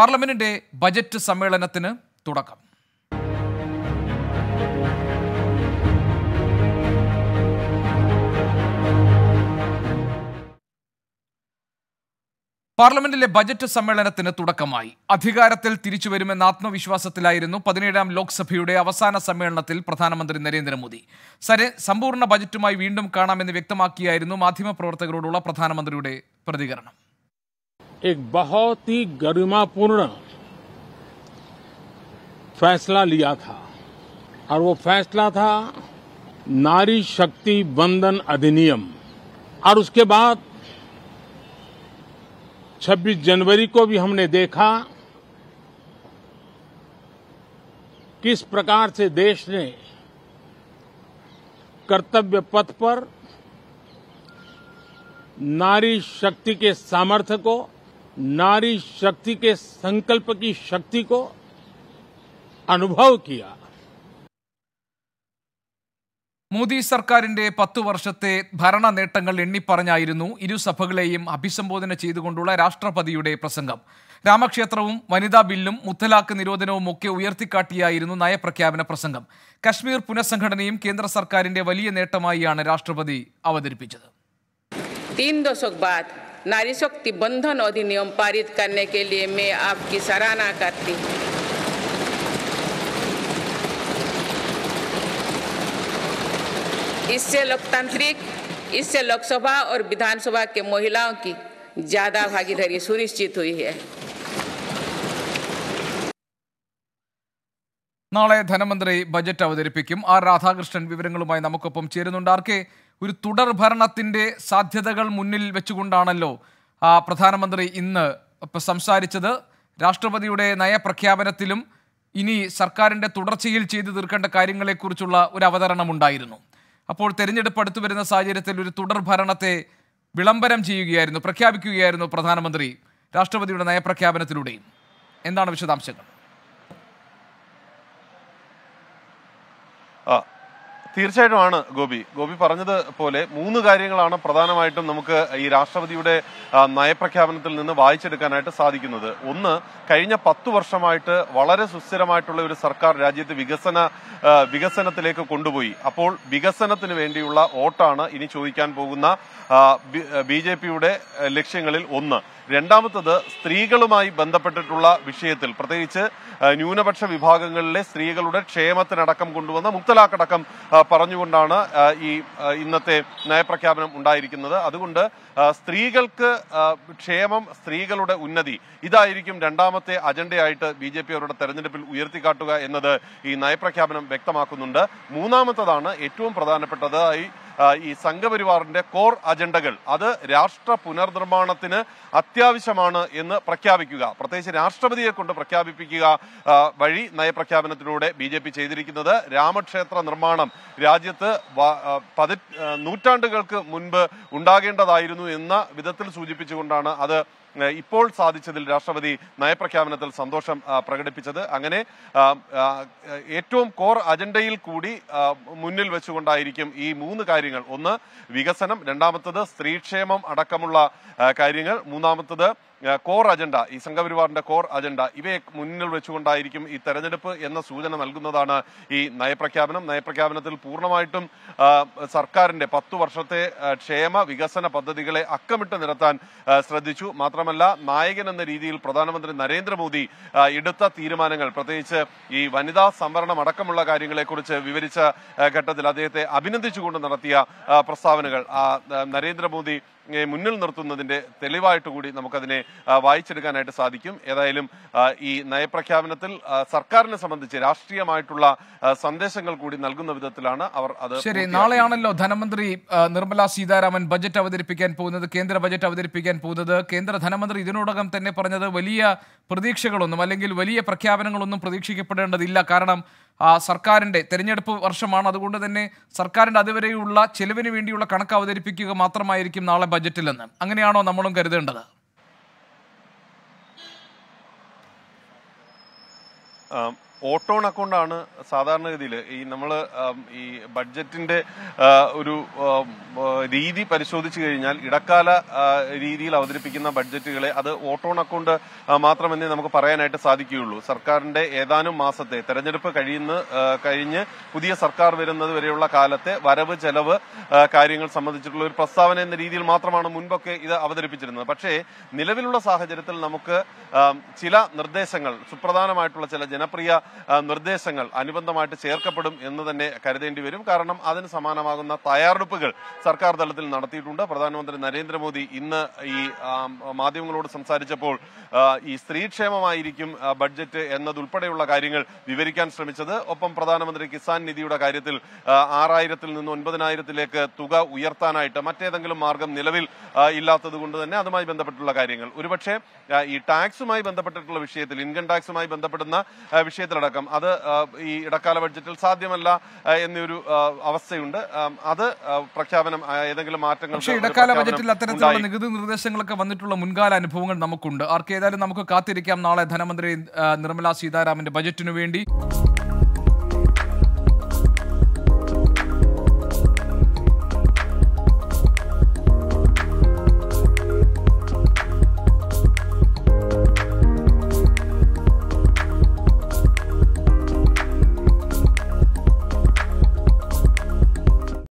പാർലമെന്റിന്റെ ബജറ്റ് സമ്മേളനത്തിന് തുടക്കം പാർലമെന്റിലെ ബജറ്റ് സമ്മേളനത്തിന് തുടക്കമായി അധികാരത്തിൽ തിരിച്ചുവരുമെന്ന ആത്മവിശ്വാസത്തിലായിരുന്നു പതിനേഴാം ലോക്സഭയുടെ അവസാന സമ്മേളനത്തിൽ പ്രധാനമന്ത്രി നരേന്ദ്രമോദി സരെ സമ്പൂർണ്ണ ബജറ്റുമായി വീണ്ടും കാണാമെന്ന് വ്യക്തമാക്കിയായിരുന്നു മാധ്യമപ്രവർത്തകരോടുള്ള പ്രധാനമന്ത്രിയുടെ പ്രതികരണം एक बहुत ही गरिमापूर्ण फैसला लिया था और वो फैसला था नारी शक्ति बंधन अधिनियम और उसके बाद 26 जनवरी को भी हमने देखा किस प्रकार से देश ने कर्तव्य पथ पर नारी शक्ति के सामर्थ्य को नारी शक्ति के संकल्प की शक्ति को അനുഭവ മോദി സർക്കാരിന്റെ പത്തു വർഷത്തെ ഭരണ നേട്ടങ്ങൾ എണ്ണിപ്പറഞ്ഞായിരുന്നു ഇരുസഭകളെയും അഭിസംബോധന ചെയ്തുകൊണ്ടുള്ള രാഷ്ട്രപതിയുടെ പ്രസംഗം രാമക്ഷേത്രവും വനിതാ ബില്ലും മുത്തലാഖ് നിരോധനവും ഒക്കെ ഉയർത്തിക്കാട്ടിയായിരുന്നു നയപ്രഖ്യാപന പ്രസംഗം കശ്മീർ പുനഃസംഘടനയും കേന്ദ്ര സർക്കാരിന്റെ വലിയ നേട്ടമായിയാണ് രാഷ്ട്രപതി അവതരിപ്പിച്ചത് नारी शक्ति बंधन अधिनियम पारित करने के लिए मैं आपकी सराहना करती हूँ इससे लोकतांत्रिक इससे लोकसभा और विधानसभा के महिलाओं की ज़्यादा भागीदारी सुनिश्चित हुई है നാളെ ധനമന്ത്രി ബജറ്റ് അവതരിപ്പിക്കും ആർ രാധാകൃഷ്ണൻ വിവരങ്ങളുമായി നമുക്കൊപ്പം ചേരുന്നുണ്ട് ആർക്കെ ഒരു തുടർ ഭരണത്തിൻ്റെ സാധ്യതകൾ മുന്നിൽ വെച്ചുകൊണ്ടാണല്ലോ പ്രധാനമന്ത്രി ഇന്ന് സംസാരിച്ചത് രാഷ്ട്രപതിയുടെ നയപ്രഖ്യാപനത്തിലും ഇനി സർക്കാരിന്റെ തുടർച്ചയിൽ ചെയ്തു തീർക്കേണ്ട കാര്യങ്ങളെക്കുറിച്ചുള്ള ഒരു അവതരണം ഉണ്ടായിരുന്നു അപ്പോൾ തെരഞ്ഞെടുപ്പ് അടുത്തു വരുന്ന സാഹചര്യത്തിൽ ഒരു തുടർ ഭരണത്തെ വിളംബരം ചെയ്യുകയായിരുന്നു പ്രഖ്യാപിക്കുകയായിരുന്നു പ്രധാനമന്ത്രി രാഷ്ട്രപതിയുടെ നയപ്രഖ്യാപനത്തിലൂടെയും എന്താണ് വിശദാംശങ്ങൾ തീർച്ചയായിട്ടുമാണ് ഗോപി ഗോപി പറഞ്ഞത് പോലെ മൂന്ന് കാര്യങ്ങളാണ് പ്രധാനമായിട്ടും നമുക്ക് ഈ രാഷ്ട്രപതിയുടെ നയപ്രഖ്യാപനത്തിൽ നിന്ന് വായിച്ചെടുക്കാനായിട്ട് സാധിക്കുന്നത് ഒന്ന് കഴിഞ്ഞ പത്ത് വർഷമായിട്ട് വളരെ സുസ്ഥിരമായിട്ടുള്ള ഒരു സർക്കാർ രാജ്യത്ത് വികസന വികസനത്തിലേക്ക് കൊണ്ടുപോയി അപ്പോൾ വികസനത്തിന് വേണ്ടിയുള്ള വോട്ടാണ് ഇനി ചോദിക്കാൻ പോകുന്ന ബി ലക്ഷ്യങ്ങളിൽ ഒന്ന് രണ്ടാമത്തത് സ്ത്രീകളുമായി ബന്ധപ്പെട്ടിട്ടുള്ള വിഷയത്തിൽ പ്രത്യേകിച്ച് ന്യൂനപക്ഷ വിഭാഗങ്ങളിലെ സ്ത്രീകളുടെ ക്ഷേമത്തിനടക്കം കൊണ്ടുവന്ന മുത്തലാക്കടക്കം പറഞ്ഞുകൊണ്ടാണ് ഈ ഇന്നത്തെ നയപ്രഖ്യാപനം ഉണ്ടായിരിക്കുന്നത് അതുകൊണ്ട് സ്ത്രീകൾക്ക് ക്ഷേമം സ്ത്രീകളുടെ ഉന്നതി ഇതായിരിക്കും രണ്ടാമത്തെ അജണ്ടയായിട്ട് ബി ജെ പി അവരുടെ തെരഞ്ഞെടുപ്പിൽ ഉയർത്തിക്കാട്ടുക എന്നത് ഈ നയപ്രഖ്യാപനം വ്യക്തമാക്കുന്നുണ്ട് മൂന്നാമത്തതാണ് ഏറ്റവും പ്രധാനപ്പെട്ടതായി ഈ സംഘപരിവാറിന്റെ കോർ അജണ്ടകൾ അത് രാഷ്ട്ര പുനർനിർമ്മാണത്തിന് അത്യാവശ്യമാണ് എന്ന് പ്രഖ്യാപിക്കുക പ്രത്യേകിച്ച് രാഷ്ട്രപതിയെ കൊണ്ട് പ്രഖ്യാപിപ്പിക്കുക വഴി നയപ്രഖ്യാപനത്തിലൂടെ ബി ജെ പി ചെയ്തിരിക്കുന്നത് രാമക്ഷേത്ര നിർമ്മാണം രാജ്യത്ത് പതി നൂറ്റാണ്ടുകൾക്ക് മുൻപ് ഉണ്ടാകേണ്ടതായിരുന്നു എന്ന വിധത്തിൽ സൂചിപ്പിച്ചുകൊണ്ടാണ് അത് ഇപ്പോൾ സാധിച്ചതിൽ രാഷ്ട്രപതി നയപ്രഖ്യാപനത്തിൽ സന്തോഷം പ്രകടിപ്പിച്ചത് അങ്ങനെ ഏറ്റവും കോർ അജണ്ടയിൽ കൂടി മുന്നിൽ വെച്ചുകൊണ്ടായിരിക്കും ഈ മൂന്ന് കാര്യങ്ങൾ ഒന്ന് വികസനം രണ്ടാമത്തത് സ്ത്രീക്ഷേമം അടക്കമുള്ള കാര്യങ്ങൾ മൂന്നാമത്തത് കോർ അജണ്ട ഈ സംഘപരിവാറിന്റെ കോർ അജണ്ട ഇവയെ മുന്നിൽ വെച്ചുകൊണ്ടായിരിക്കും ഈ തെരഞ്ഞെടുപ്പ് എന്ന സൂചന നൽകുന്നതാണ് ഈ നയപ്രഖ്യാപനം നയപ്രഖ്യാപനത്തിൽ പൂർണ്ണമായിട്ടും സർക്കാരിന്റെ പത്തു വർഷത്തെ ക്ഷേമ വികസന പദ്ധതികളെ അക്കമിട്ട് നിരത്താൻ ശ്രദ്ധിച്ചു മാത്രമല്ല നായകൻ എന്ന രീതിയിൽ പ്രധാനമന്ത്രി നരേന്ദ്രമോദി എടുത്ത തീരുമാനങ്ങൾ പ്രത്യേകിച്ച് ഈ വനിതാ സംവരണം അടക്കമുള്ള കാര്യങ്ങളെക്കുറിച്ച് വിവരിച്ച ഘട്ടത്തിൽ അദ്ദേഹത്തെ അഭിനന്ദിച്ചുകൊണ്ട് നടത്തിയ പ്രസ്താവനകൾ നരേന്ദ്രമോദി മുന്നിൽ നിർത്തുന്നതിൻ്റെ തെളിവായിട്ട് കൂടി നമുക്കതിനെ വായിച്ചെടുക്കാനായിട്ട് സാധിക്കും ഏതായാലും ഈ നയപ്രഖ്യാപനത്തിൽ സർക്കാരിനെ സംബന്ധിച്ച് രാഷ്ട്രീയമായിട്ടുള്ള സന്ദേശങ്ങൾ കൂടി നൽകുന്ന വിധത്തിലാണ് അവർ അത് ശരി നാളെയാണല്ലോ ധനമന്ത്രി നിർമ്മല സീതാരാമൻ ബജറ്റ് അവതരിപ്പിക്കാൻ പോകുന്നത് കേന്ദ്ര ബജറ്റ് അവതരിപ്പിക്കാൻ പോകുന്നത് കേന്ദ്ര ധനമന്ത്രി ഇതിനോടകം തന്നെ പറഞ്ഞത് വലിയ പ്രതീക്ഷകളൊന്നും അല്ലെങ്കിൽ വലിയ പ്രഖ്യാപനങ്ങളൊന്നും പ്രതീക്ഷിക്കപ്പെടേണ്ടതില്ല കാരണം സർക്കാരിൻ്റെ തെരഞ്ഞെടുപ്പ് വർഷമാണ് അതുകൊണ്ട് തന്നെ സർക്കാരിൻ്റെ അതുവരെയുള്ള ചെലവിന് വേണ്ടിയുള്ള കണക്ക് അവതരിപ്പിക്കുക മാത്രമായിരിക്കും നാളെ ബജറ്റ് ബജറ്റിലെന്ന് അങ്ങനെയാണോ നമ്മളും കരുതേണ്ടത് ഓട്ടോൺ അക്കൗണ്ടാണ് സാധാരണഗതിയിൽ ഈ നമ്മൾ ഈ ബഡ്ജറ്റിന്റെ ഒരു രീതി പരിശോധിച്ചു കഴിഞ്ഞാൽ ഇടക്കാല രീതിയിൽ അവതരിപ്പിക്കുന്ന ബഡ്ജറ്റുകളെ അത് ഓട്ടോൺ അക്കൗണ്ട് മാത്രമെന്നേ നമുക്ക് പറയാനായിട്ട് സാധിക്കുകയുള്ളൂ സർക്കാരിന്റെ ഏതാനും മാസത്തെ തെരഞ്ഞെടുപ്പ് കഴിയുന്ന കഴിഞ്ഞ് പുതിയ സർക്കാർ വരുന്നത് വരെയുള്ള കാലത്തെ വരവ് ചെലവ് കാര്യങ്ങൾ സംബന്ധിച്ചിട്ടുള്ള ഒരു പ്രസ്താവന എന്ന രീതിയിൽ മാത്രമാണ് മുൻപൊക്കെ ഇത് അവതരിപ്പിച്ചിരുന്നത് പക്ഷേ നിലവിലുള്ള സാഹചര്യത്തിൽ നമുക്ക് ചില നിർദ്ദേശങ്ങൾ സുപ്രധാനമായിട്ടുള്ള ചില ജനപ്രിയ നിർദ്ദേശങ്ങൾ അനുബന്ധമായിട്ട് ചേർക്കപ്പെടും എന്ന് തന്നെ കരുതേണ്ടി വരും കാരണം അതിന് സമാനമാകുന്ന തയ്യാറെടുപ്പുകൾ സർക്കാർ തലത്തിൽ നടത്തിയിട്ടുണ്ട് പ്രധാനമന്ത്രി നരേന്ദ്രമോദി ഇന്ന് ഈ മാധ്യമങ്ങളോട് സംസാരിച്ചപ്പോൾ ഈ സ്ത്രീക്ഷേമമായിരിക്കും ബഡ്ജറ്റ് എന്നതുൾപ്പെടെയുള്ള കാര്യങ്ങൾ വിവരിക്കാൻ ശ്രമിച്ചത് ഒപ്പം പ്രധാനമന്ത്രി കിസാൻ നിധിയുടെ കാര്യത്തിൽ ആറായിരത്തിൽ നിന്ന് ഒൻപതിനായിരത്തിലേക്ക് തുക ഉയർത്താനായിട്ട് മറ്റേതെങ്കിലും മാർഗം നിലവിൽ ഇല്ലാത്തത് കൊണ്ട് തന്നെ അതുമായി ബന്ധപ്പെട്ടുള്ള കാര്യങ്ങൾ ഒരുപക്ഷെ ഈ ടാക്സുമായി ബന്ധപ്പെട്ടിട്ടുള്ള വിഷയത്തിൽ ഇൻകം ടാക്സുമായി ബന്ധപ്പെടുന്ന വിഷയത്തിലടക്കം അത് ഈ ഇടക്കാല ബഡ്ജറ്റിൽ സാധ്യമല്ല എന്നൊരു അവസ്ഥയുണ്ട് അത് പ്രഖ്യാപനം ഏതെങ്കിലും മാറ്റങ്ങൾ ഇടക്കാല ബഡ്ജറ്റിൽ അത്തരത്തിലുള്ള നികുതി നിർദ്ദേശങ്ങളൊക്കെ വന്നിട്ടുള്ള മുൻകാല അനുഭവങ്ങൾ നമുക്കുണ്ട് ആർക്കേതായാലും നമുക്ക് കാത്തിരിക്കാം നാളെ ധനമന്ത്രി നിർമ്മലാ സീതാരാമന്റെ ബജറ്റിനു വേണ്ടി